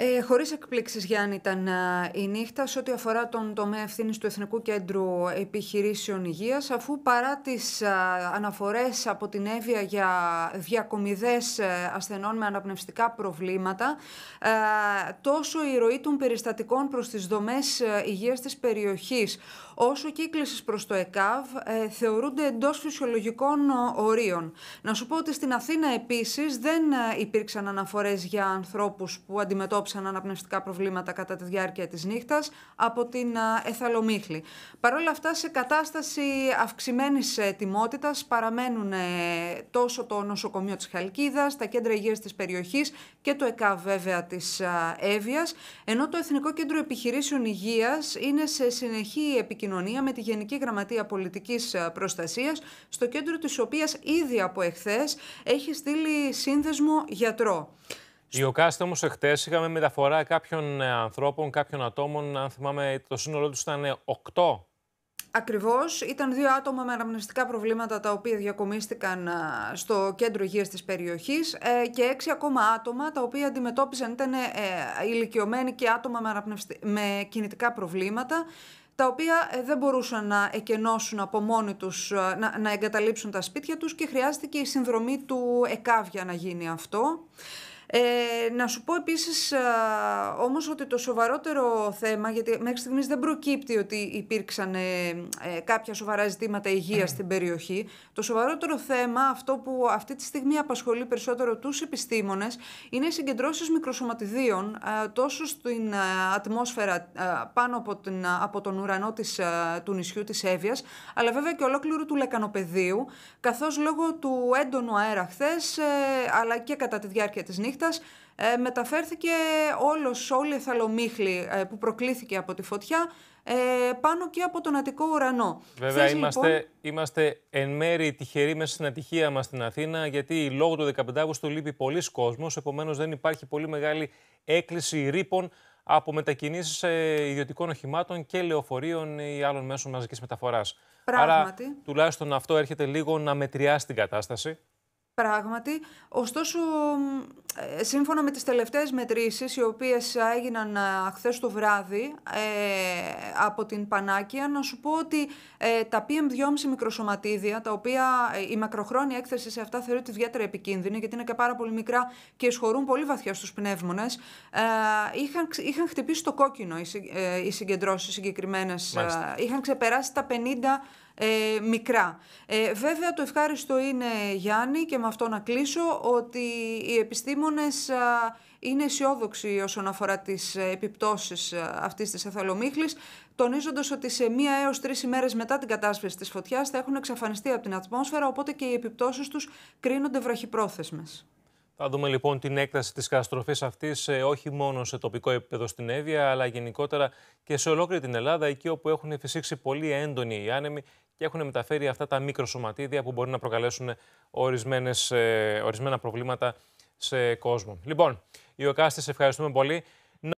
Ε, Χωρίς εκπλήξεις, Γιάννη, ήταν ε, η νύχτα σε ό,τι αφορά τον τομέα ευθύνης του Εθνικού Κέντρου Επιχειρήσεων Υγείας, αφού παρά τις ε, αναφορές από την Εύβοια για διακομιδές ε, ασθενών με αναπνευστικά προβλήματα, τόσο η ροή των περιστατικών προς τις δομές υγείας της περιοχής, όσο και η κλίση προς το ΕΚΑΒ θεωρούνται εντός φυσιολογικών ορίων. Να σου πω ότι στην Αθήνα επίσης δεν υπήρξαν αναφορές για ανθρώπους που αντιμετώπισαν σαν αναπνευστικά προβλήματα κατά τη διάρκεια της νύχτας από την Εθαλομύχλη. Παρ' όλα αυτά σε κατάσταση αυξημένης ε, τιμότητας παραμένουν ε, τόσο το νοσοκομείο της Χαλκίδας, τα κέντρα υγείας της περιοχής και το ΕΚΑ βέβαια της Εύβοιας, ενώ το Εθνικό Κέντρο Επιχειρήσεων Υγείας είναι σε συνεχή επικοινωνία με τη Γενική Γραμματεία Πολιτικής Προστασίας, στο κέντρο της οποίας ήδη από εχθές έχει στείλει σύνδεσμο γιατρό. Η όμως, όμω εχθές είχαμε μεταφορά κάποιων ε, ανθρώπων, κάποιων ατόμων. Αν θυμάμαι, το σύνολό τους ήταν 8. Ακριβώς. Ήταν δύο άτομα με αναπνευστικά προβλήματα τα οποία διακομίστηκαν ε, στο κέντρο υγείας της περιοχής ε, και έξι ακόμα άτομα τα οποία αντιμετώπιζαν ήταν ηλικιωμένοι και άτομα με κινητικά προβλήματα τα οποία δεν μπορούσαν να εκενώσουν από μόνοι τους, να, να εγκαταλείψουν τα σπίτια τους και χρειάστηκε η συνδρομή του ΕΚΑΒ για να γίνει αυτό. Ε, να σου πω επίσης α, όμως ότι το σοβαρότερο θέμα, γιατί μέχρι στιγμής δεν προκύπτει ότι υπήρξαν ε, ε κάποια σοβαρά ζητήματα υγείας στην περιοχή, το σοβαρότερο θέμα, αυτό που αυτή τη στιγμή απασχολεί περισσότερο τους επιστήμονες, είναι οι συγκεντρώσεις μικροσωματιδίων τόσο στην ατμόσφαιρα πάνω από, την, από τον ουρανό της, του νησιού της Εύβοιας, αλλά βέβαια και ολόκληρου του λεκανοπεδίου, καθώς λόγω του έντονου αέρα χθες, ε, αλλά και κατά τη διάρκεια της νύχτας, ε, μεταφέρθηκε όλος, όλη η θαλομίχλη ε, που προκλήθηκε από τη φωτιά ε, πάνω και από τον Αττικό ουρανό. Βέβαια λοιπόν είμαστε, λοιπόν... είμαστε εν μέρη τυχεροί μέσα στην ατυχία μας στην Αθήνα γιατί λόγω του 15 Αύγουστου λείπει πολλοί κόσμος, επομένως δεν υπάρχει πολύ μεγάλη έκκληση ρήπων από μετακινήσεις ε, ιδιωτικών οχημάτων και λεωφορείων ή άλλων μέσων μαζικής μεταφοράς. Πράγματι. τουλάχιστον αυτό έρχεται λίγο να μετριάσει την κατάσταση. Πράγματι, ωστόσο, ε, σύμφωνα με τις τελευταίες μετρήσεις, οι οποίες έγιναν ε, χθες το βράδυ ε, από την Πανάκια, να σου πω ότι τα PM2,5 μικροσωματίδια, τα οποία η μακροχρόνια έκθεση σε αυτά θεωρείται ιδιαίτερα επικίνδυνη, γιατί είναι και πάρα πολύ μικρά και εισχωρούν πολύ βαθιά στους πνεύμονες, είχαν, είχαν χτυπήσει το κόκκινο οι συγκεντρώσεις συγκεκριμένες, είχαν ξεπεράσει τα 50 ε, μικρά. Ε, βέβαια το ευχάριστο είναι Γιάννη και με αυτό να κλείσω ότι οι επιστήμονες είναι αισιόδοξοι όσον αφορά τις ε, επιπτώσεις ε, αυτής της αθαλομίχλης, τονίζοντας ότι σε μία έως τρεις ημέρες μετά την κατάσβεση της φωτιάς θα έχουν εξαφανιστεί από την ατμόσφαιρα, οπότε και οι επιπτώσεις τους κρίνονται βραχυπρόθεσμες. Θα δούμε λοιπόν την έκταση της καταστροφής αυτής ε, όχι μόνο σε τοπικό επίπεδο στην Εύβοια αλλά γενικότερα και σε ολόκληρη την Ελλάδα εκεί όπου έχουν φυσήξει πολύ έντονοι οι άνεμοι και έχουν μεταφέρει αυτά τα μικροσωματίδια που μπορεί να προκαλέσουν ορισμένες, ε, ορισμένα προβλήματα σε κόσμο. Λοιπόν, Ιωκάστη, σε ευχαριστούμε πολύ.